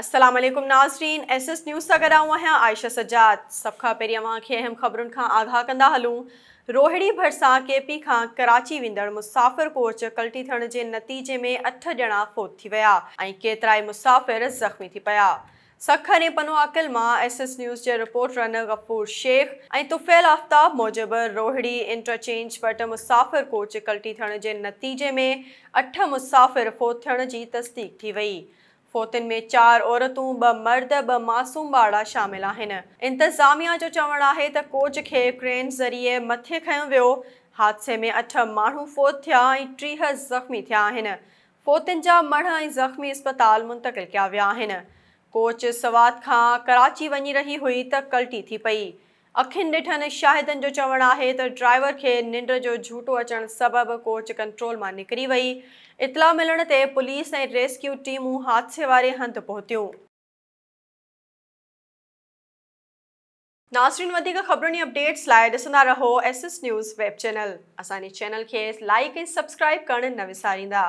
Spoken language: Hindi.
अस्सलाम नाजरीन एस एस न्यूज़ सां गॾु आहियां आयशा सजाद सभ खां पहिरीं अव्हां अहम खबरों का आगाह कंदा हलूं रोहिड़ी भरिसां केपी का कराची वेंदड़ मुसाफ़िर कोच कल्टी थियण जे नतीजे में अठ जणा फोत थी विया ऐं मुसाफ़िर ज़ख़्मी थी पिया सखर ऐं पनो अकल मां एस एस न्यूज़ के रिपोर्टर गफ़ूर शेख ए तुफ़ैल आफ्ताब मूजिबि रोहड़ी इंटरचेंज वटि मुसाफ़िर कोच कल्टी थियण जे नतीजे में अठ मुसाफ़िर फोत थियण की तस्दीक थी वई फोतिन में चार औरतूं ब मर्द ब मासूम ॿारहं शामिल इंतज़ामिया जो चवणु आहे त कोच के क्रेन ज़रिए मथे खो वियो हादसे में अठ मू फोत थिया टीह ज़ख़्मी थे फोतिन जहा मण ज़ख़्मी इस्पताल मुंतकिल कया विया आहिनि कोच सवाद खां कराची वही रही हुई त कलटी थी पई अखियुनि ॾिठनि शाहिदनि जो चवणु आहे त ड्राइवर खे निंड जो झूठो अचणु सबबि कोच कंट्रोल मां निकिरी वई इतलाउ मिलण ते पुलिस ऐं रेस्क्यू टीमूं हादसे वारे हंधि पहुतियूं नासरीन वधीक ख़बरुनि अपडेट्स लाइ ॾिसंदा रहो S S news web channel असांजे चैनल खे लाइक ऐं सब्सक्राइब करणु न विसारींदा